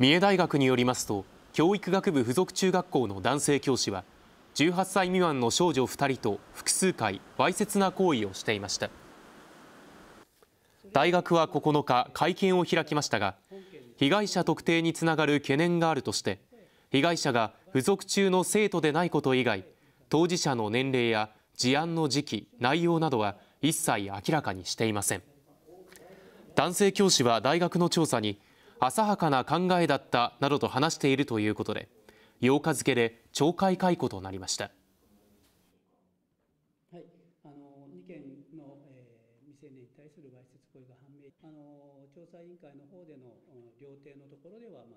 三重大学によりますと教育学部附属中学校の男性教師は18歳未満の少女2人と複数回わいせつな行為をしていました大学は9日会見を開きましたが被害者特定につながる懸念があるとして被害者が付属中の生徒でないこと以外当事者の年齢や事案の時期内容などは一切明らかにしていません男性教師は大学の調査に浅はかな考えだったなどと話しているということで8日付で懲戒解雇となりました。はいあの件の、え未成年に対するわいせつが判明あの調査委員会の方での料亭のところでは、まあ、